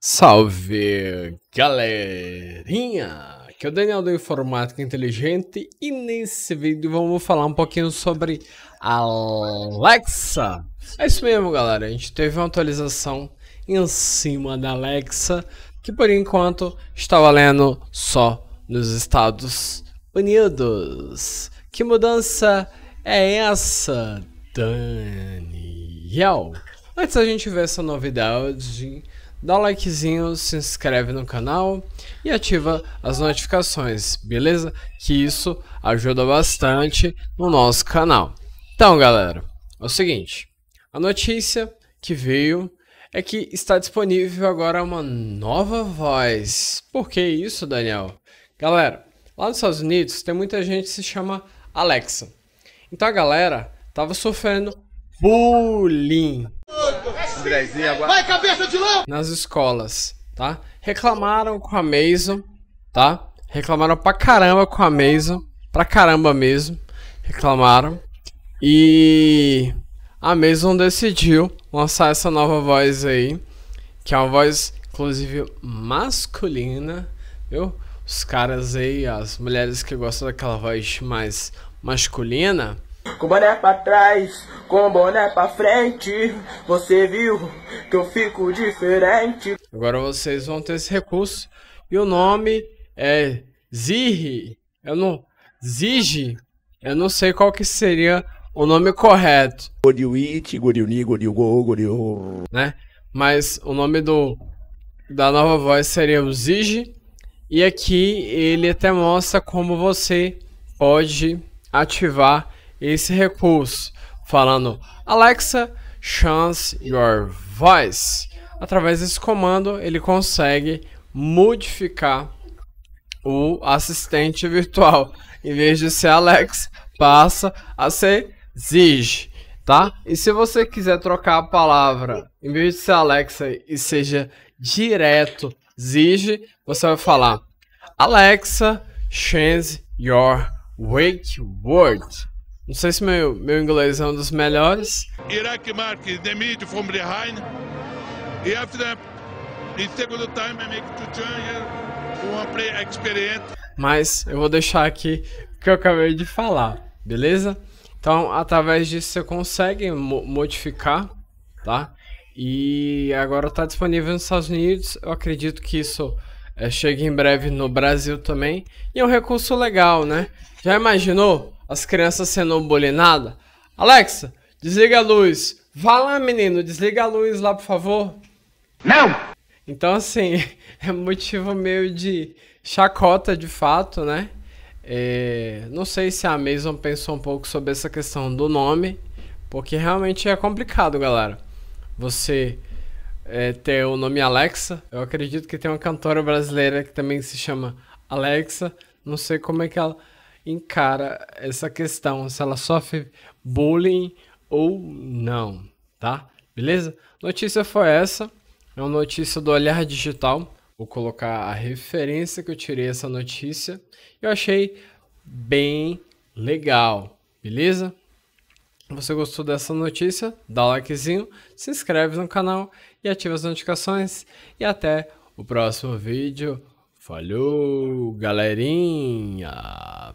Salve, galerinha! Aqui é o Daniel do Informática Inteligente e nesse vídeo vamos falar um pouquinho sobre Alexa. É isso mesmo, galera. A gente teve uma atualização em cima da Alexa que por enquanto está valendo só nos Estados Unidos. Que mudança é essa, Daniel? Antes da gente ver essa novidade, dá um likezinho, se inscreve no canal e ativa as notificações, beleza? Que isso ajuda bastante no nosso canal. Então, galera, é o seguinte, a notícia que veio é que está disponível agora uma nova voz. Por que isso, Daniel? Galera, lá nos Estados Unidos tem muita gente que se chama Alexa. Então a galera tava sofrendo bullying agora. Vai, cabeça de Nas escolas, tá? Reclamaram com a Mason, tá? Reclamaram pra caramba com a Mason. Pra caramba mesmo. Reclamaram. E a Mason decidiu lançar essa nova voz aí. Que é uma voz, inclusive, masculina. Viu? Os caras aí, as mulheres que gostam daquela voz mais masculina. Com o boné pra trás, com boné pra frente. Você viu que eu fico diferente. Agora vocês vão ter esse recurso. E o nome é Zirri. Eu não. Zige. Eu não sei qual que seria o nome correto. Goriuit, Goriuni, Goriugo, Goriu. Né? Mas o nome do da nova voz seria o Zige. E aqui ele até mostra como você pode ativar esse recurso falando Alexa, chance your voice. Através desse comando, ele consegue modificar o assistente virtual. Em vez de ser Alex, passa a ser Zig, tá? E se você quiser trocar a palavra, em vez de ser Alexa e seja direto Zig, você vai falar Alexa, change your wake word. Não sei se meu, meu inglês é um dos melhores. mark the mid from behind. E after in time I make to play Mas eu vou deixar aqui o que eu acabei de falar, beleza? Então, através disso você consegue mo modificar, tá? E agora está disponível nos Estados Unidos. Eu acredito que isso é, eh, chegue em breve no Brasil também. E é um recurso legal, né? Já imaginou? as crianças sendo bulinadas. Alexa, desliga a luz. Vá lá, menino, desliga a luz lá, por favor. Não! Então, assim, é motivo meio de chacota de fato, né? É, não sei se a Amazon pensou um pouco sobre essa questão do nome, porque realmente é complicado, galera. Você é, ter o nome Alexa. Eu acredito que tem uma cantora brasileira que também se chama Alexa. Não sei como é que ela encara essa questão, se ela sofre bullying ou não, tá? Beleza? Notícia foi essa, é uma notícia do Olhar Digital. Vou colocar a referência que eu tirei essa notícia. Eu achei bem legal, beleza? você gostou dessa notícia, dá likezinho, se inscreve no canal e ativa as notificações. E até o próximo vídeo. Falou, galerinha!